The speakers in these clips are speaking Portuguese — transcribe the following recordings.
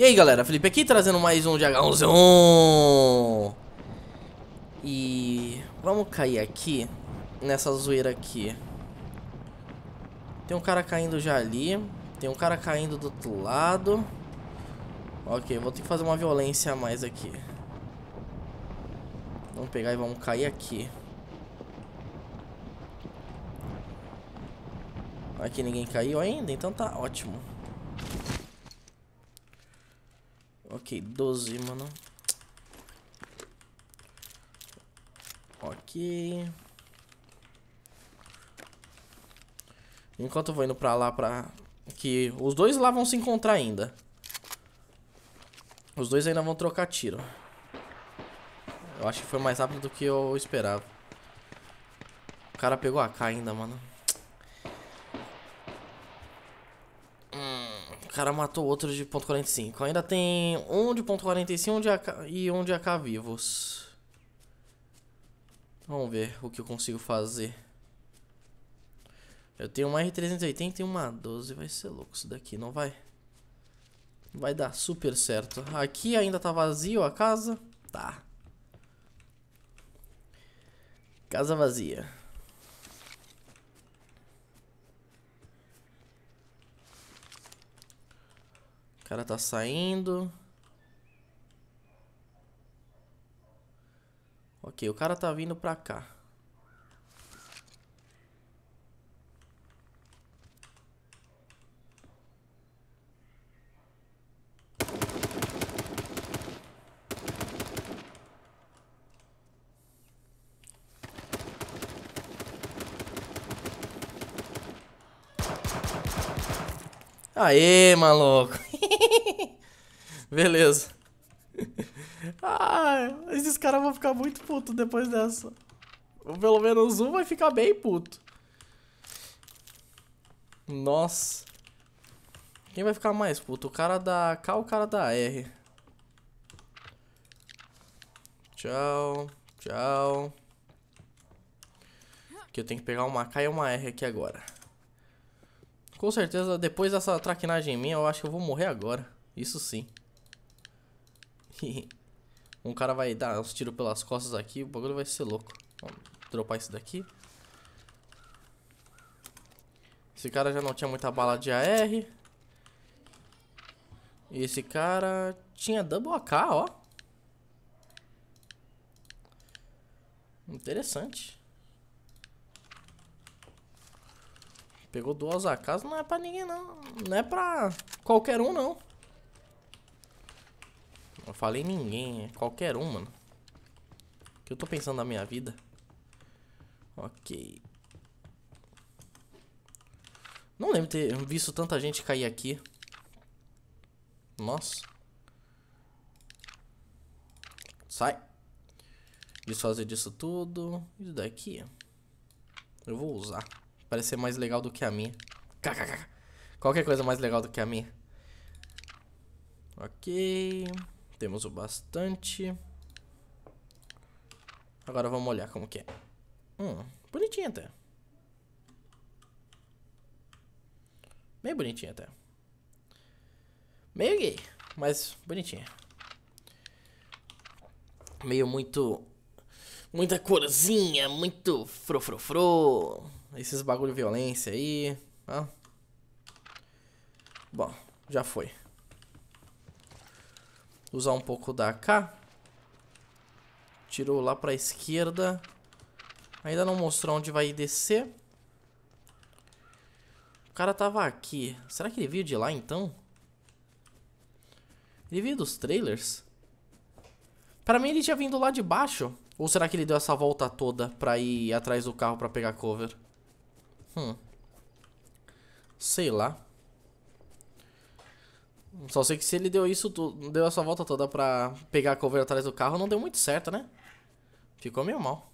E aí galera, Felipe aqui trazendo mais um de H1Z1 E vamos cair aqui Nessa zoeira aqui Tem um cara caindo já ali Tem um cara caindo do outro lado Ok, vou ter que fazer uma violência a mais aqui Vamos pegar e vamos cair aqui Aqui ninguém caiu ainda, então tá ótimo Ok, 12, mano. Ok. Enquanto eu vou indo pra lá, pra... Que os dois lá vão se encontrar ainda. Os dois ainda vão trocar tiro. Eu acho que foi mais rápido do que eu esperava. O cara pegou a AK ainda, mano. cara matou outro de ponto .45. Ainda tem um de ponto .45 um de AK, e um de AK vivos. Vamos ver o que eu consigo fazer. Eu tenho uma R380 e uma 12. Vai ser louco isso daqui, não vai? Vai dar super certo. Aqui ainda tá vazio a casa. Tá. Casa vazia. cara tá saindo. Ok, o cara tá vindo pra cá. Aê, maluco. Beleza. ah, esses caras vão ficar muito putos depois dessa. Pelo menos um vai ficar bem puto. Nossa. Quem vai ficar mais puto? O cara da K ou o cara da R? Tchau, tchau. Que eu tenho que pegar uma K e uma R aqui agora. Com certeza, depois dessa traquinagem minha, eu acho que eu vou morrer agora. Isso sim que um cara vai dar uns tiros pelas costas aqui, o bagulho vai ser louco. Vamos dropar isso daqui. Esse cara já não tinha muita bala de AR. E esse cara tinha double AK, ó. Interessante. Pegou duas AKs, não é pra ninguém não. Não é pra qualquer um não. Eu falei ninguém, é qualquer um, mano. O que eu tô pensando na minha vida? Ok. Não lembro ter visto tanta gente cair aqui. Nossa. Sai. Desfazer disso tudo. Isso daqui. Eu vou usar. Parece ser mais legal do que a minha. Kkk. Qualquer coisa mais legal do que a minha. Ok. Temos o bastante. Agora vamos olhar como que é. Hum, bonitinha até. meio bonitinha até. Meio gay, mas bonitinha. Meio muito... Muita corzinha, muito frofrofro. Esses bagulho violência aí. Bom, já foi. Usar um pouco da AK. Tirou lá pra esquerda. Ainda não mostrou onde vai descer. O cara tava aqui. Será que ele veio de lá, então? Ele veio dos trailers? Pra mim, ele tinha vindo lá de baixo. Ou será que ele deu essa volta toda pra ir atrás do carro pra pegar cover? Hum. Sei lá. Só sei que se ele deu isso, deu essa volta toda pra pegar a cover atrás do carro, não deu muito certo, né? Ficou meio mal.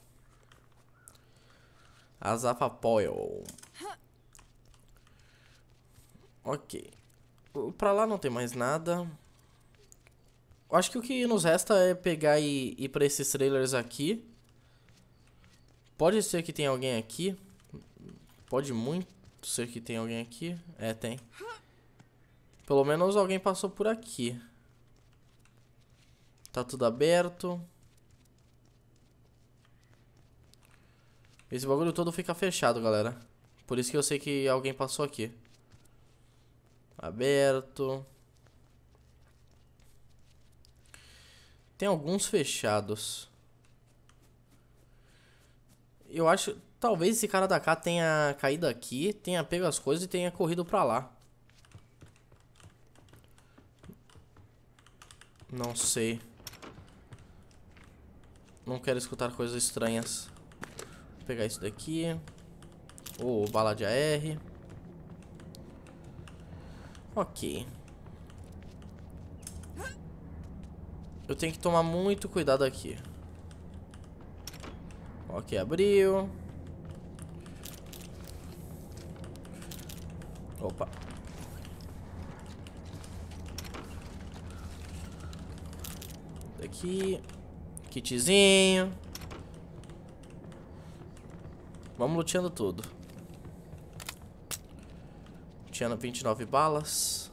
A Poil. Ok. Pra lá não tem mais nada. Acho que o que nos resta é pegar e ir pra esses trailers aqui. Pode ser que tenha alguém aqui. Pode muito ser que tenha alguém aqui. É, tem. Tem. Pelo menos alguém passou por aqui. Tá tudo aberto. Esse bagulho todo fica fechado, galera. Por isso que eu sei que alguém passou aqui. Aberto. Tem alguns fechados. Eu acho... Talvez esse cara da cá tenha caído aqui, tenha pego as coisas e tenha corrido pra lá. Não sei. Não quero escutar coisas estranhas. Vou pegar isso daqui. Ou oh, bala de AR. Ok. Eu tenho que tomar muito cuidado aqui. Ok, abriu. Opa. Daqui. Kitzinho. Vamos luteando tudo. Luteando 29 balas.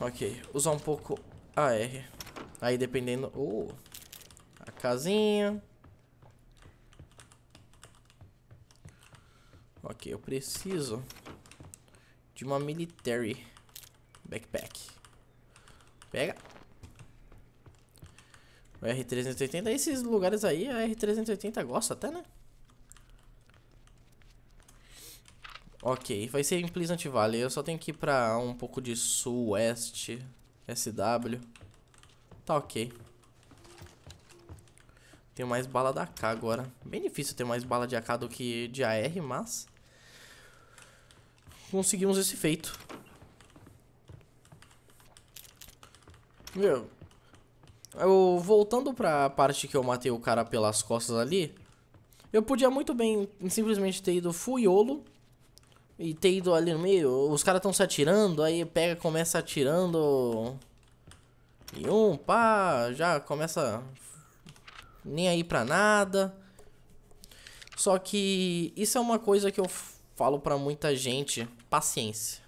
Ok, usar um pouco AR. Aí dependendo... Uh, a casinha. Ok, eu preciso de uma military backpack. Pega. O R380, esses lugares aí, a R380 gosta até, né? Ok, vai ser em Pleasant Valley. Eu só tenho que ir pra um pouco de sul, oeste, SW. Tá ok. Tenho mais bala da AK agora. Bem difícil ter mais bala de AK do que de AR, mas... Conseguimos esse feito. Meu, eu, voltando pra parte que eu matei o cara pelas costas ali, eu podia muito bem simplesmente ter ido fuiolo e ter ido ali no meio. Os caras estão se atirando, aí pega, começa atirando. E um, pá, já começa nem aí pra nada. Só que isso é uma coisa que eu falo pra muita gente, paciência.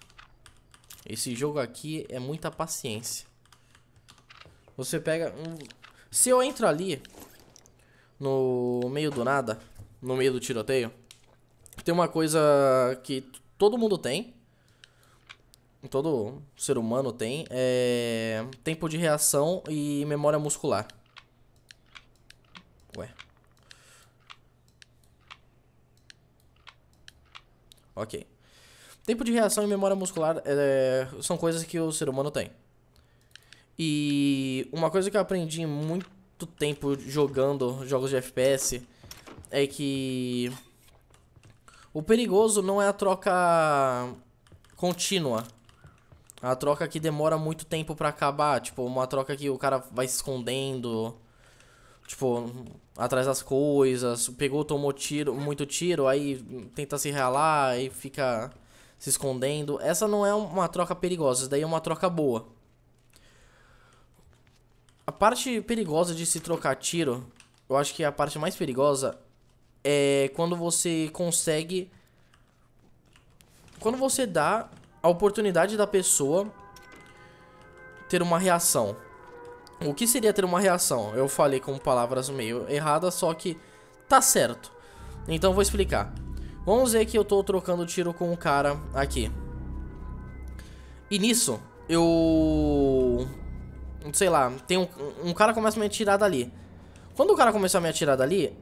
Esse jogo aqui é muita paciência. Você pega um... Se eu entro ali, no meio do nada, no meio do tiroteio, tem uma coisa que todo mundo tem, todo ser humano tem, é tempo de reação e memória muscular. Ué. Ok. Tempo de reação e memória muscular é, são coisas que o ser humano tem. E uma coisa que eu aprendi muito tempo jogando jogos de FPS é que o perigoso não é a troca contínua. A troca que demora muito tempo para acabar, tipo, uma troca que o cara vai se escondendo, tipo, atrás das coisas, pegou, tomou tiro, muito tiro, aí tenta se realar aí fica se escondendo. Essa não é uma troca perigosa, isso daí é uma troca boa. A parte perigosa de se trocar tiro, eu acho que a parte mais perigosa é quando você consegue. Quando você dá a oportunidade da pessoa ter uma reação. O que seria ter uma reação? Eu falei com palavras meio erradas, só que tá certo. Então vou explicar. Vamos ver que eu tô trocando tiro com o um cara aqui. E nisso, eu sei lá, tem um, um cara começa a me atirar dali. Quando o cara começar a me atirar dali,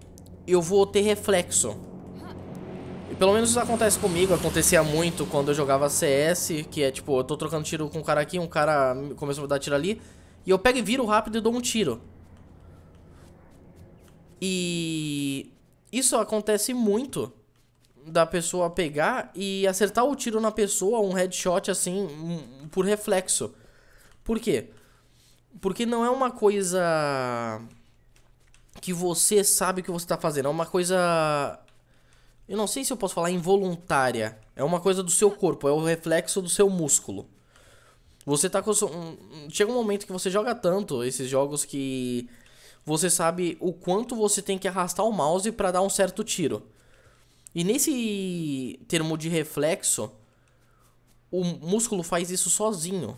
eu vou ter reflexo. E pelo menos isso acontece comigo, acontecia muito quando eu jogava CS, que é tipo, eu tô trocando tiro com um cara aqui, um cara começou a me dar tiro ali, e eu pego e viro rápido e dou um tiro. E isso acontece muito da pessoa pegar e acertar o tiro na pessoa, um headshot assim, por reflexo. Por quê? Porque não é uma coisa que você sabe o que você está fazendo, é uma coisa eu não sei se eu posso falar involuntária. É uma coisa do seu corpo, é o reflexo do seu músculo. Você tá com. Chega um momento que você joga tanto esses jogos que você sabe o quanto você tem que arrastar o mouse para dar um certo tiro. E nesse termo de reflexo, o músculo faz isso sozinho.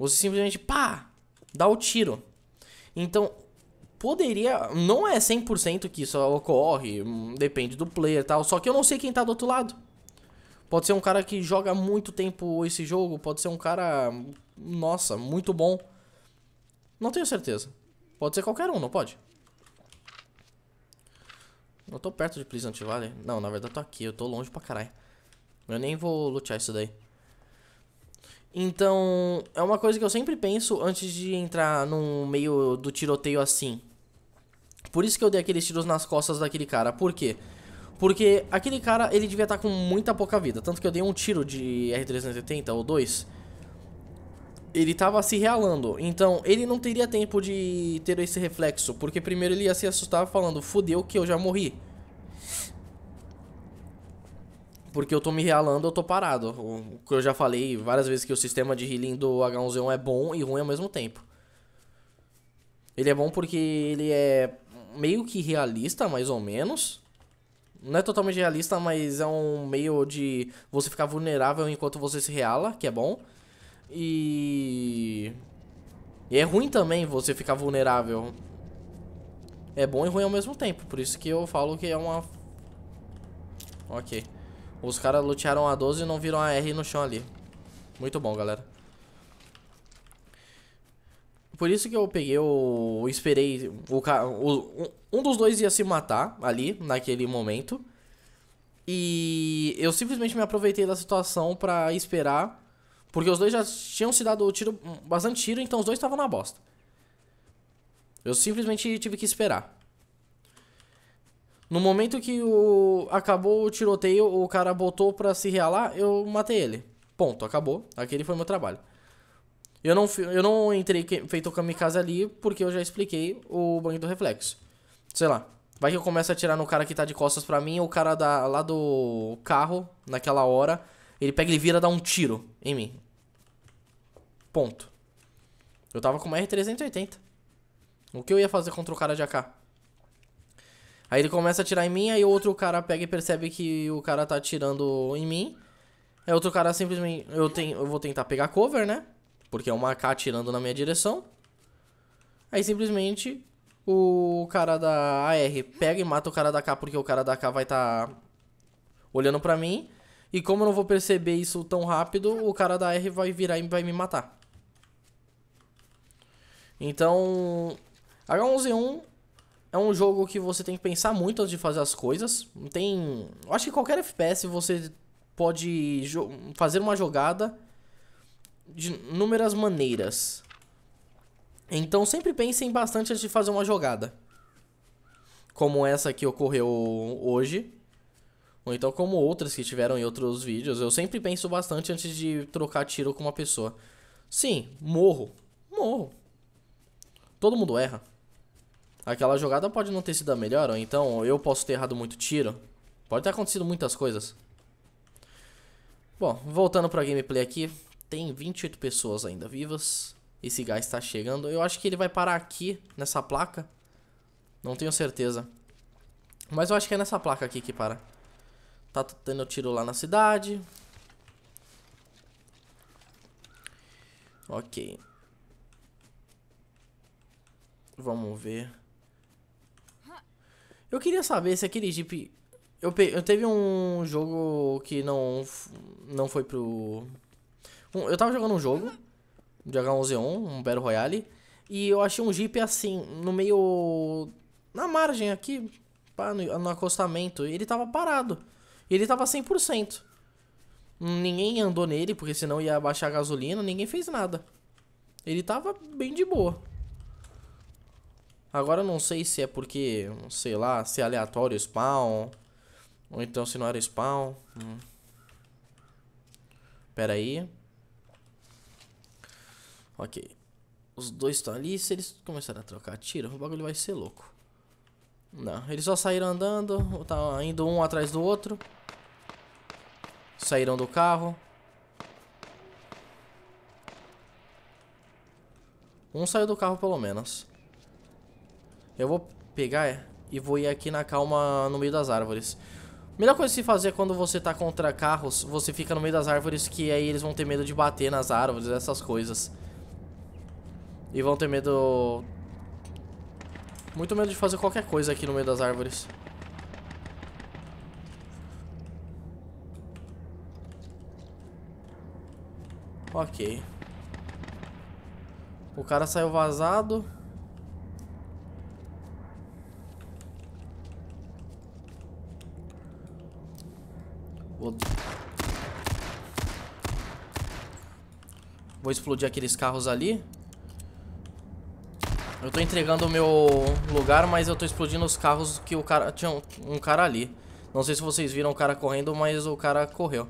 Você simplesmente, pá, dá o tiro. Então, poderia. Não é 100% que isso ocorre, hum, depende do player e tal. Só que eu não sei quem tá do outro lado. Pode ser um cara que joga muito tempo esse jogo, pode ser um cara, nossa, muito bom. Não tenho certeza. Pode ser qualquer um, não pode? Eu tô perto de Pleasant Valley. Não, na verdade eu tô aqui, eu tô longe pra caralho. Eu nem vou lutear isso daí. Então, é uma coisa que eu sempre penso antes de entrar no meio do tiroteio assim. Por isso que eu dei aqueles tiros nas costas daquele cara. Por quê? Porque aquele cara, ele devia estar tá com muita pouca vida. Tanto que eu dei um tiro de R380 ou dois. Ele tava se realando. Então, ele não teria tempo de ter esse reflexo. Porque primeiro ele ia se assustar falando, fudeu que eu já morri porque eu tô me realando, eu tô parado. O que eu já falei várias vezes que o sistema de healing do H1Z1 é bom e ruim ao mesmo tempo. Ele é bom porque ele é meio que realista, mais ou menos. Não é totalmente realista, mas é um meio de você ficar vulnerável enquanto você se reala, que é bom. E... e é ruim também você ficar vulnerável. É bom e ruim ao mesmo tempo, por isso que eu falo que é uma... Ok. Os caras lutearam a 12 e não viram a R no chão ali. Muito bom, galera. Por isso que eu peguei o... Esperei... O, o, um dos dois ia se matar ali, naquele momento. E eu simplesmente me aproveitei da situação pra esperar. Porque os dois já tinham se dado tiro, hum, bastante tiro, então os dois estavam na bosta. Eu simplesmente tive que esperar. No momento que o acabou o tiroteio, o cara botou pra se realar, eu matei ele. Ponto, acabou. Aquele foi meu trabalho. Eu não, eu não entrei feito kamikaze ali porque eu já expliquei o banho do reflexo. Sei lá. Vai que eu começo a atirar no cara que tá de costas pra mim, ou o cara da, lá do carro, naquela hora, ele pega e vira dá um tiro em mim. Ponto. Eu tava com uma R380. O que eu ia fazer contra o cara de AK? Aí ele começa a atirar em mim, aí outro cara pega e percebe que o cara tá atirando em mim. Aí outro cara simplesmente. Eu, tenho, eu vou tentar pegar cover, né? Porque é uma K atirando na minha direção. Aí simplesmente o cara da AR pega e mata o cara da K, porque o cara da K vai estar tá olhando pra mim. E como eu não vou perceber isso tão rápido, o cara da R vai virar e vai me matar. Então, H1Z1 é um jogo que você tem que pensar muito antes de fazer as coisas. Tem. Eu acho que qualquer FPS você pode fazer uma jogada de inúmeras maneiras. Então sempre pensem bastante antes de fazer uma jogada. Como essa que ocorreu hoje. Ou então como outras que tiveram em outros vídeos. Eu sempre penso bastante antes de trocar tiro com uma pessoa. Sim, morro. Morro. Todo mundo erra aquela jogada pode não ter sido a melhor, ou então eu posso ter errado muito tiro. Pode ter acontecido muitas coisas. Bom, voltando pra gameplay aqui, tem 28 pessoas ainda vivas. Esse gás tá chegando. Eu acho que ele vai parar aqui, nessa placa. Não tenho certeza. Mas eu acho que é nessa placa aqui que para. Tá tendo tiro lá na cidade. Ok. Vamos ver. Eu queria saber se aquele Jeep. Eu, pe... eu teve um jogo que não, não foi pro. eu tava jogando um jogo de H1Z1, um Battle Royale, e eu achei um Jeep assim, no meio. na margem aqui, pá, no, no acostamento, e ele tava parado. E ele tava 100%. Ninguém andou nele, porque senão ia baixar a gasolina, ninguém fez nada. Ele tava bem de boa. Agora eu não sei se é porque, sei lá, se é aleatório spawn. Ou então se não era spawn. Hum. Pera aí. Ok. Os dois estão ali. Se eles começarem a trocar tiro, o bagulho vai ser louco. Não, eles só saíram andando. Tá indo um atrás do outro. Saíram do carro. Um saiu do carro pelo menos. Eu vou pegar é, e vou ir aqui na calma no meio das árvores. Melhor coisa se fazer quando você tá contra carros, você fica no meio das árvores, que aí eles vão ter medo de bater nas árvores, essas coisas. E vão ter medo... Muito medo de fazer qualquer coisa aqui no meio das árvores. Ok. O cara saiu vazado. Vou explodir aqueles carros ali. Eu tô entregando o meu lugar, mas eu tô explodindo os carros que o cara... Tinha um, um cara ali. Não sei se vocês viram o cara correndo, mas o cara correu.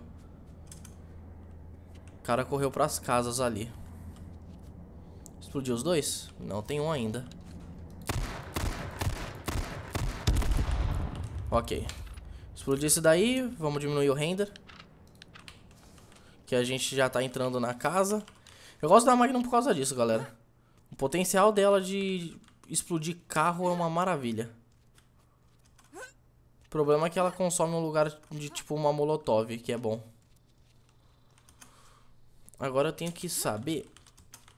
O cara correu pras casas ali. Explodiu os dois? Não, tem um ainda. Ok. Explodiu esse daí, vamos diminuir o render. Que a gente já tá entrando na casa. Eu gosto da Magnum por causa disso, galera. O potencial dela de explodir carro é uma maravilha. O problema é que ela consome um lugar de tipo uma molotov, que é bom. Agora eu tenho que saber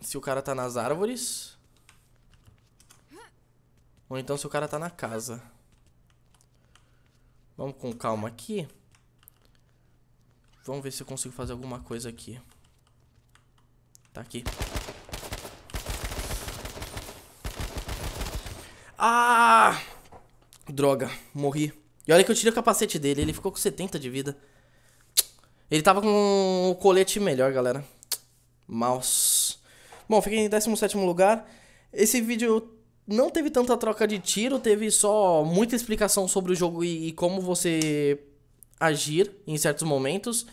se o cara tá nas árvores. Ou então se o cara tá na casa. Vamos com calma aqui. Vamos ver se eu consigo fazer alguma coisa aqui. Tá aqui. Ah! Droga, morri. E olha que eu tirei o capacete dele, ele ficou com 70 de vida. Ele tava com o colete melhor, galera. Mouse. Bom, fiquei em 17 lugar. Esse vídeo não teve tanta troca de tiro, teve só muita explicação sobre o jogo e, e como você agir em certos momentos.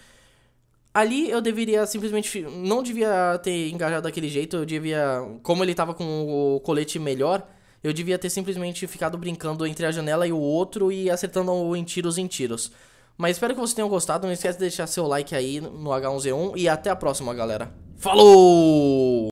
Ali eu deveria simplesmente. Não devia ter engajado daquele jeito. Eu devia. Como ele tava com o colete melhor, eu devia ter simplesmente ficado brincando entre a janela e o outro e acertando em tiros em tiros. Mas espero que vocês tenham gostado. Não esquece de deixar seu like aí no H1Z1. E até a próxima, galera. Falou!